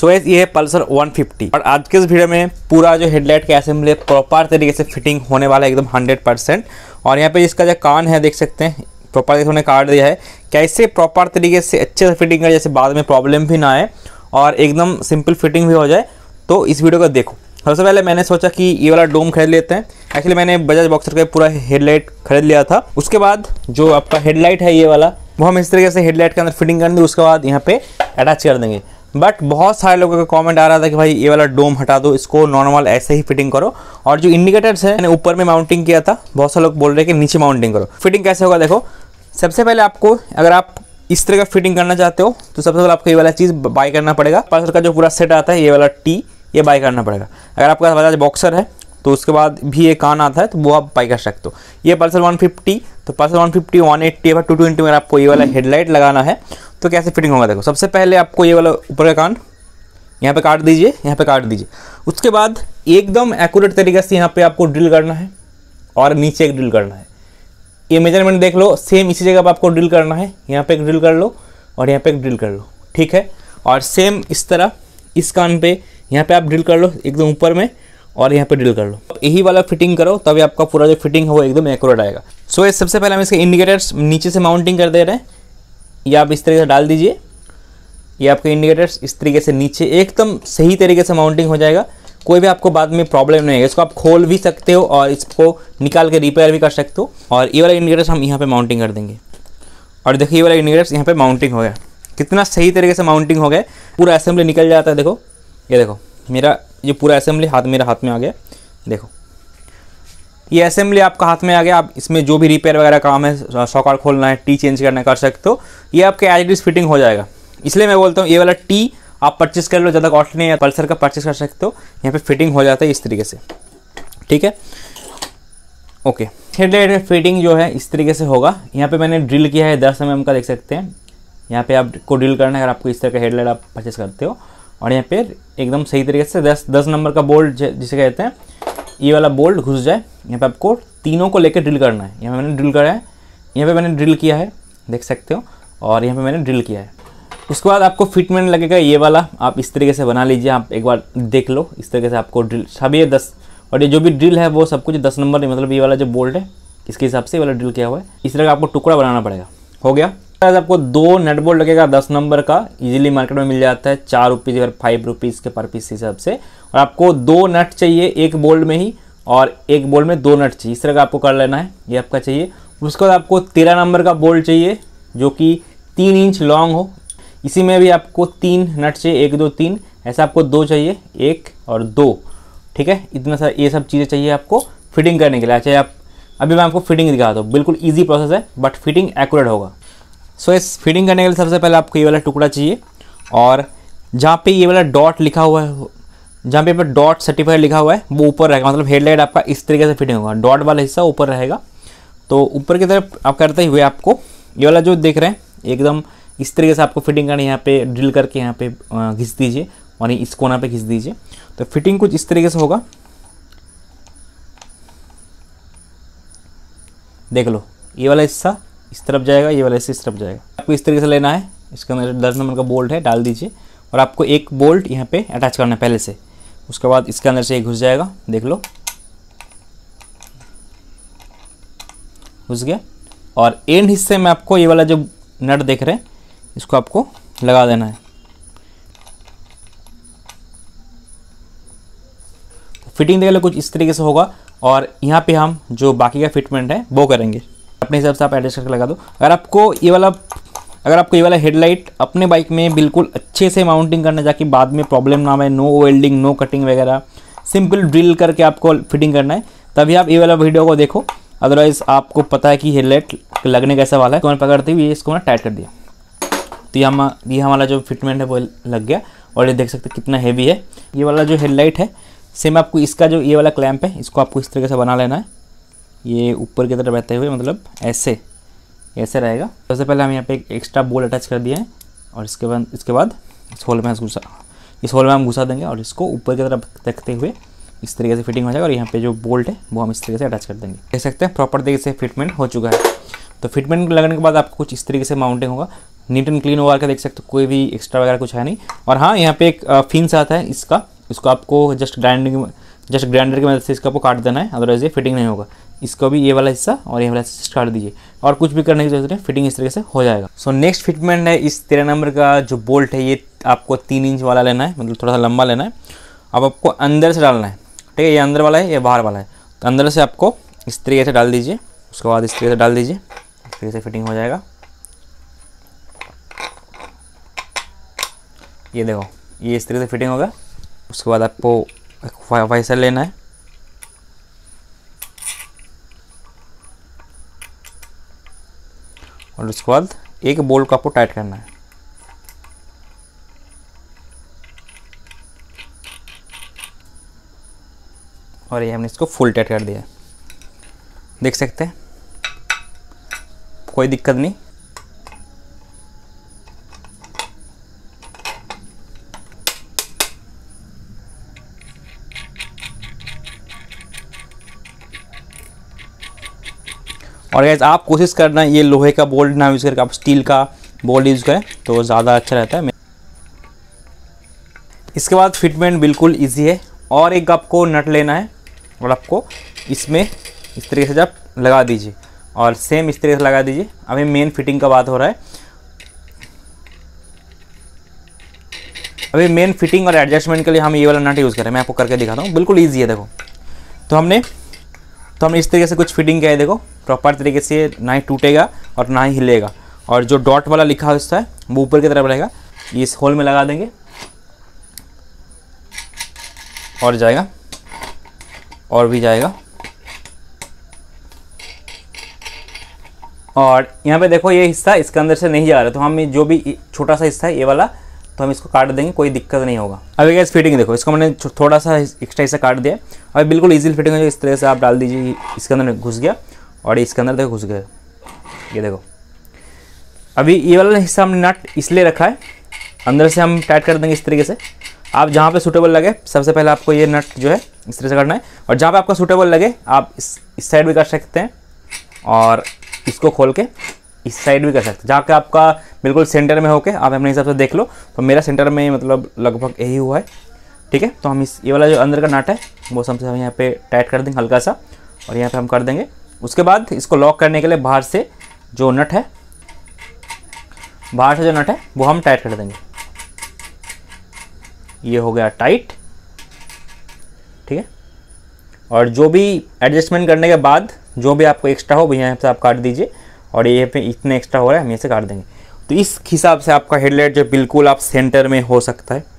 सो so, ये है Pulsar 150 और आज के इस वीडियो में पूरा जो हेडलाइट का असेंबली प्रॉपर तरीके से फिटिंग होने वाला है एकदम 100 परसेंट और यहाँ पे इसका जो कान है देख सकते हैं प्रॉपर तरीके काट दिया है कैसे प्रॉपर तरीके से अच्छे से फिटिंग कर जैसे बाद में प्रॉब्लम भी ना आए और एकदम सिंपल फिटिंग भी हो जाए तो इस वीडियो को देखो सबसे पहले मैंने सोचा कि ये वाला डोम खरीद लेते हैं एक्चुअली मैंने बजाज बॉक्सर का पूरा हेडलाइट खरीद लिया था उसके बाद जो आपका हेडलाइट है ये वाला वो हम इस तरीके से हेडलाइट के अंदर फिटिंग कर देंगे उसके बाद यहाँ पे अटैच कर देंगे बट बहुत सारे लोगों का कमेंट आ रहा था कि भाई ये वाला डोम हटा दो इसको नॉर्मल ऐसे ही फिटिंग करो और जो इंडिकेटर्स है मैंने ऊपर में माउंटिंग किया था बहुत सारे लोग बोल रहे हैं कि नीचे माउंटिंग करो फिटिंग कैसे होगा देखो सबसे पहले आपको अगर आप इस तरह का फिटिंग करना चाहते हो तो सबसे पहले आपको ये वाला चीज़ बाय करना पड़ेगा पल्सर का जो पूरा सेट आता है ये वाला टी ये बाय करना पड़ेगा अगर आपके पास बजाज बॉक्सर है तो उसके बाद भी ये कान आता है तो वो आप बाई कर सकते हो ये पल्सर 150 तो पल्सर 150 180 एट्टी टू ट्वेंटी में आपको ये वाला हेडलाइट लगाना है तो कैसे फिटिंग होगा देखो सबसे पहले आपको ये वाला ऊपर का कान यहाँ पे काट दीजिए यहाँ पे काट दीजिए उसके बाद एकदम एक्यूरेट तरीके से यहाँ पे आपको ड्रिल करना है और नीचे एक ड्रिल करना है ये मेजरमेंट देख लो सेम इसी जगह पर आपको ड्रिल करना है यहाँ पे एक ड्रिल कर लो और यहाँ पे एक ड्रिल कर लो ठीक है और सेम इस तरह इस कान पे यहाँ पे आप ड्रिल कर लो एकदम ऊपर में और यहाँ पे ड्रिल कर लो यही वाला फिटिंग करो तभी आपका पूरा जो फिटिंग है वो एकदम एक्यूरेट आएगा सो so, सबसे पहले हम इसके इंडिकेटर्स नीचे से माउंटिंग कर दे रहे हैं ये आप इस तरीके से डाल दीजिए ये आपके इंडिकेटर्स इस तरीके से नीचे एकदम सही तरीके से माउंटिंग हो जाएगा कोई भी आपको बाद में प्रॉब्लम नहीं है इसको आप खोल भी सकते हो और इसको निकाल के रिपेयर भी कर सकते हो और ये वाला इंडिकेटर्स हम यहाँ पे माउंटिंग कर देंगे और देखिए ये वाला इंडिकेटर्स यहाँ पे माउंटिंग हो गया कितना सही तरीके से माउंटिंग हो गया पूरा असेंबली निकल जाता है देखो ये देखो मेरा ये पूरा असेंबली हाथ मेरा हाथ में आ गया देखो ये असेंबली आपका हाथ में आ गया आप इसमें जो भी रिपेयर वगैरह काम है सॉकेट खोलना है टी चेंज करना कर सकते हो ये आपके एज इट इज़ फिटिंग हो जाएगा इसलिए मैं बोलता हूँ ये वाला टी आप परचेस कर लो ज़्यादा कॉस्ट नहीं है पल्सर का परचेस कर सकते हो यहाँ पे फिटिंग हो जाता है इस तरीके से ठीक है ओके हेडलाइट में फिटिंग जो है इस तरीके से होगा यहाँ पे मैंने ड्रिल किया है दस एम का देख सकते हैं यहाँ पे आपको ड्रिल करना है अगर आपको इस तरह का हेडलाइट आप परचेस करते हो और यहाँ पर एकदम सही तरीके से दस दस नंबर का बोल्ट जिसे कहते हैं ये वाला बोल्ट घुस जाए यहाँ पे आपको तीनों को लेकर ड्रिल करना है यहाँ पे मैंने ड्रिल करा है यहाँ पे मैंने ड्रिल किया है देख सकते हो और यहाँ पे मैंने ड्रिल किया है उसके बाद आपको फिटमेंट लगेगा ये वाला आप इस तरीके से बना लीजिए आप एक बार देख लो इस तरीके से आपको ड्रिल सभी ये दस और ये जो भी ड्रिल है वो सब कुछ दस नंबर मतलब ये वाला जो बोल्ट है इसके हिसाब से ये वाला ड्रिल किया हुआ है इस तरह का आपको टुकड़ा बनाना पड़ेगा हो गया आपको दो नट बोल्ट लगेगा दस नंबर का इजीली मार्केट में मिल जाता है चार रुपीज़ या फाइव रुपीज़ के पर पीस हिसाब से और आपको दो नट चाहिए एक बोल्ड में ही और एक बोल्ड में दो नट चाहिए इस तरह का आपको कर लेना है ये आपका चाहिए उसके बाद आपको तेरह नंबर का बोल्ड चाहिए जो कि तीन इंच लॉन्ग हो इसी में भी आपको तीन नट चाहिए एक दो तीन ऐसा आपको दो चाहिए एक और दो ठीक है इतना सा ये सब चीज़ें चाहिए आपको फिटिंग करने के लिए चाहे अच्छा, आप अभी मैं आपको फिटिंग दिखाता हूँ बिल्कुल ईजी प्रोसेस है बट फिटिंग एक्यूरेट होगा सो इस फीडिंग करने के लिए सबसे पहले आपको ये वाला टुकड़ा चाहिए और जहाँ पे ये वाला डॉट लिखा हुआ है जहाँ पे पर डॉट सर्टिफाइड लिखा हुआ है वो ऊपर रहेगा मतलब हेडलाइट आपका इस तरीके से फिटिंग होगा डॉट वाला हिस्सा ऊपर रहेगा तो ऊपर की तरफ आप करते हुए आपको ये वाला जो देख रहे हैं एकदम इस तरीके से आपको फिटिंग करनी है यहाँ पे ड्रिल करके यहाँ पे घिस दीजिए और इस कोना पे घिस दीजिए तो फिटिंग कुछ इस तरीके से होगा देख लो ये वाला हिस्सा इस तरफ जाएगा ये वाला ऐसे इस तरफ जाएगा आपको इस तरीके से लेना है इसके अंदर दस नंबर का बोल्ट है डाल दीजिए और आपको एक बोल्ट यहाँ पे अटैच करना है पहले से उसके बाद इसके अंदर से ये घुस जाएगा देख लो घुस गया और एंड हिस्से में आपको ये वाला जो नट देख रहे हैं इसको आपको लगा देना है फिटिंग तो देख लो कुछ इस तरीके से होगा और यहाँ पे हम जो बाकी का फिटमेंट है वो करेंगे अपने हिसाब से आप एडजस्ट करके लगा दो अगर आपको ये वाला अगर आपको ये वाला हेडलाइट अपने बाइक में बिल्कुल अच्छे से माउंटिंग करना जाके बाद में प्रॉब्लम ना आए नो वेल्डिंग नो कटिंग वगैरह सिंपल ड्रिल करके आपको फिटिंग करना है तभी आप ये वाला वीडियो को देखो अदरवाइज आपको पता है कि हेडलाइट लगने कैसा वाला है तो मैंने पकड़ते हुए इसको मैंने टाइट कर दिया तो ये हम ये हमारा जो फिटमेंट है वो लग गया और ये देख सकते कितना हैवी है ये वाला जो हेडलाइट है सेम आपको इसका जो ये वाला क्लैम्प है इसको आपको इस तरीके से बना लेना है ये ऊपर की तरफ रहते हुए मतलब ऐसे ऐसे रहेगा सबसे तो पहले हम यहाँ पे एक एक्स्ट्रा बोल अटैच कर दिया है और इसके बाद इसके बाद इस होल में हम घुसा इस होल में हम घुसा देंगे और इसको ऊपर की तरफ रखते हुए इस तरीके से फिटिंग हो जाएगा और यहाँ पे जो बोल्ट है वो हम इस तरीके से अटैच कर देंगे देख सकते हैं प्रॉपर तरीके से फिटमेंट हो चुका है तो फिटमेंट लगने के बाद आपको कुछ इस तरीके से माउंटिंग होगा नीट एंड क्लीन होगा देख सकते हो कोई भी एक्स्ट्रा वगैरह कुछ है नहीं और हाँ यहाँ पे एक फिन आता है इसका इसको आपको जस्ट ग्राइंडिंग जस्ट ग्राइंडर की मदद से इसको आपको काट देना है अदरवाइज ये फिटिंग नहीं होगा इसको भी ये वाला हिस्सा और ये वाला हिस्सा काट दीजिए और कुछ भी करने की जरूरत नहीं फिटिंग इस तरीके से हो जाएगा सो नेक्स्ट फिटमेंट है इस तेरह नंबर का जो बोल्ट है ये आपको तीन इंच वाला लेना है मतलब थोड़ा सा लंबा लेना है अब आपको अंदर से डालना है ठीक है ये अंदर वाला है ये बाहर वाला है तो अंदर से आपको इस तरीके से डाल दीजिए उसके बाद इस तरीके से डाल दीजिए इस तरीके से फिटिंग हो जाएगा ये देखो ये इस तरीके से फिटिंग होगा उसके बाद आपको वाइसर लेना है और उसके बाद एक बोल्ट को आपको टाइट करना है और ये हमने इसको फुल टाइट कर दिया देख सकते हैं कोई दिक्कत नहीं और गैस आप कोशिश करना ये लोहे का बोल्ट ना यूज़ करके आप स्टील का बोल्ट यूज़ करें तो ज़्यादा अच्छा रहता है इसके बाद फिटमेंट बिल्कुल ईजी है और एक आपको नट लेना है और आपको इसमें इस तरीके से आप लगा दीजिए और सेम इस तरीके से लगा दीजिए अभी मेन फिटिंग का बात हो रहा है अभी मेन फिटिंग और एडजस्टमेंट के लिए हम ये वाला नट यूज़ करें मैं आपको करके दिखाता हूँ बिल्कुल ईजी है देखो तो हमने तो हम इस तरीके से कुछ फिटिंग किया है देखो प्रॉपर तरीके से ना ही टूटेगा और ना ही हिलेगा और जो डॉट वाला लिखा होता है वो ऊपर की तरफ रहेगा ये इस होल में लगा देंगे और जाएगा और भी जाएगा और यहाँ पे देखो ये हिस्सा इसके अंदर से नहीं जा रहा तो हम जो भी छोटा सा हिस्सा है ये वाला तो हम इसको काट देंगे कोई दिक्कत नहीं होगा अभी गैस फिटिंग देखो इसको मैंने थोड़ा सा एक्स्ट्रा इसे काट दिया और बिल्कुल ईजिल फिटिंग है इस तरह से आप डाल दीजिए इसके अंदर घुस गया और इसके अंदर देखो घुस गया ये देखो अभी ये वाला हिस्सा हमने नट इसलिए रखा है अंदर से हम टाइट कर देंगे इस तरीके से आप जहाँ पे सूटेबल लगे सबसे पहले आपको ये नट जो है इस तरह से करना है और जहाँ पे आपका सूटेबल लगे आप इस इस साइड भी कर सकते हैं और इसको खोल के इस साइड भी कर सकते हो जहाँ का आपका बिल्कुल सेंटर में होके आप अपने हिसाब से देख लो तो मेरा सेंटर में मतलब लगभग यही हुआ है ठीक है तो हम इस ये वाला जो अंदर का नाट है वो सबसे हम यहाँ पे टाइट कर देंगे हल्का सा और यहाँ पे हम कर देंगे उसके बाद इसको लॉक करने के लिए बाहर से जो नट है बाहर से जो नट है वो हम टाइट कर देंगे ये हो गया टाइट ठीक है और जो भी एडजस्टमेंट करने के बाद जो भी आपको एक्स्ट्रा हो वो यहाँ से आप काट दीजिए और ये पे इतना एक्स्ट्रा हो रहा है हम इसे काट देंगे तो इस हिसाब से आपका हेडलाइट जो बिल्कुल आप सेंटर में हो सकता है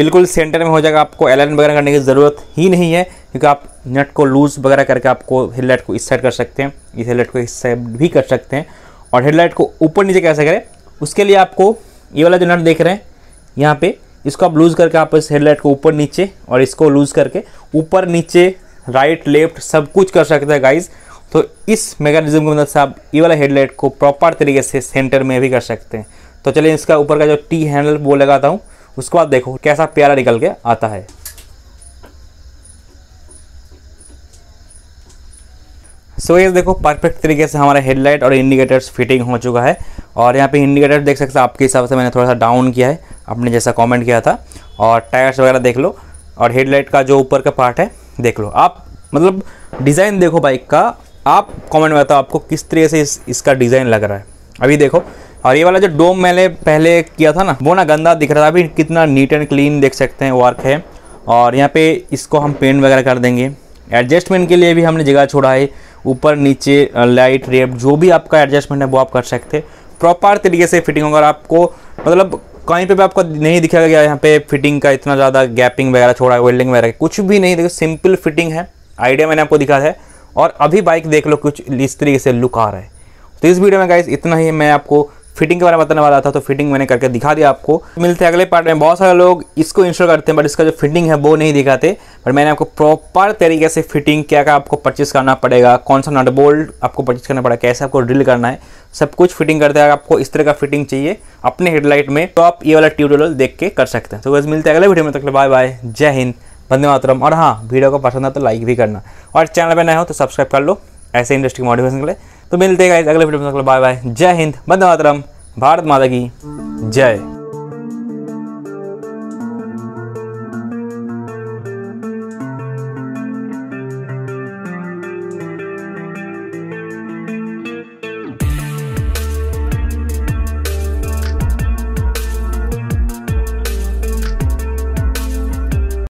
बिल्कुल सेंटर में हो जाएगा आपको एलाइन वगैरह करने की ज़रूरत ही नहीं है क्योंकि आप नट को लूज़ वगैरह करके आपको हेडलाइट को इस साइड कर सकते हैं इस हेडलाइट को इस साइड भी कर सकते हैं और हेडलाइट को ऊपर नीचे कैसे करें उसके लिए आपको ये वाला जो नट देख रहे हैं यहाँ पे इसको आप लूज़ करके आप इस हेडलाइट को ऊपर नीचे और इसको लूज़ करके ऊपर नीचे राइट लेफ्ट सब कुछ कर सकते हैं गाइज़ तो इस मैकेनिज्म की मदद से आप ये वाला हेडलाइट को प्रॉपर तरीके से सेंटर में भी कर सकते हैं तो चलिए इसका ऊपर का जो टी हैंडल वो लगाता हूँ उसके बाद देखो कैसा प्यारा निकल के आता है सो so, ये देखो परफेक्ट तरीके से हमारा हेडलाइट और इंडिकेटर्स फिटिंग हो चुका है और यहाँ पे इंडिकेटर देख सकते हैं आपके हिसाब से मैंने थोड़ा सा डाउन किया है आपने जैसा कमेंट किया था और टायर्स वगैरह देख लो और हेडलाइट का जो ऊपर का पार्ट है देख लो आप मतलब डिज़ाइन देखो बाइक का आप कमेंट में बताओ आपको किस तरह से इस, इसका डिज़ाइन लग रहा है अभी देखो और ये वाला जो डोम मैंने पहले किया था ना वो ना गंदा दिख रहा था अभी कितना नीट एंड क्लीन देख सकते हैं वर्क है और यहाँ पे इसको हम पेंट वगैरह कर देंगे एडजस्टमेंट के लिए भी हमने जगह छोड़ा है ऊपर नीचे लाइट रेप जो भी आपका एडजस्टमेंट है वो आप कर सकते हैं प्रॉपर तरीके से फिटिंग होगा और आपको मतलब कहीं पे भी आपको नहीं दिखाया गया यहाँ पे फिटिंग का इतना ज़्यादा गैपिंग वगैरह छोड़ा है वेल्डिंग वगैरह कुछ भी नहीं देखो सिंपल फिटिंग है आइडिया मैंने आपको दिखा है और अभी बाइक देख लो कुछ इस तरीके से लुक आ रहा है तो इस वीडियो में गाइस इतना ही मैं आपको फिटिंग के बारे में बताने वाला था तो फिटिंग मैंने करके दिखा दिया आपको मिलते हैं अगले पार्ट में बहुत सारे लोग इसको इंस्टॉल करते हैं बट इसका जो फिटिंग है वो नहीं दिखाते बट मैंने आपको प्रॉपर तरीके से फिटिंग क्या क्या आपको परचेस करना पड़ेगा कौन सा नट बोल्ट आपको परचेस करना पड़ेगा कैसे आपको ड्रिल करना है सब कुछ फिटिंग करते हैं आपको इस तरह का फिटिंग चाहिए अपने हेडलाइट में तो आप ये वाला ट्यूटोरियल देख के कर सकते हैं तो बस मिलते हैं अगले वीडियो में तक बाय बाय जय हिंद बंदे मातरम और हाँ वीडियो को पसंद आए तो लाइक भी करना और चैनल पर नए हो तो सब्सक्राइब कर लो ऐसे इंडस्ट्री की मोटिवेशन के लिए तो मिलते हैं अगले वीडियो में बाय बाय जय हिंद बंदे मातरम भारत माता की जय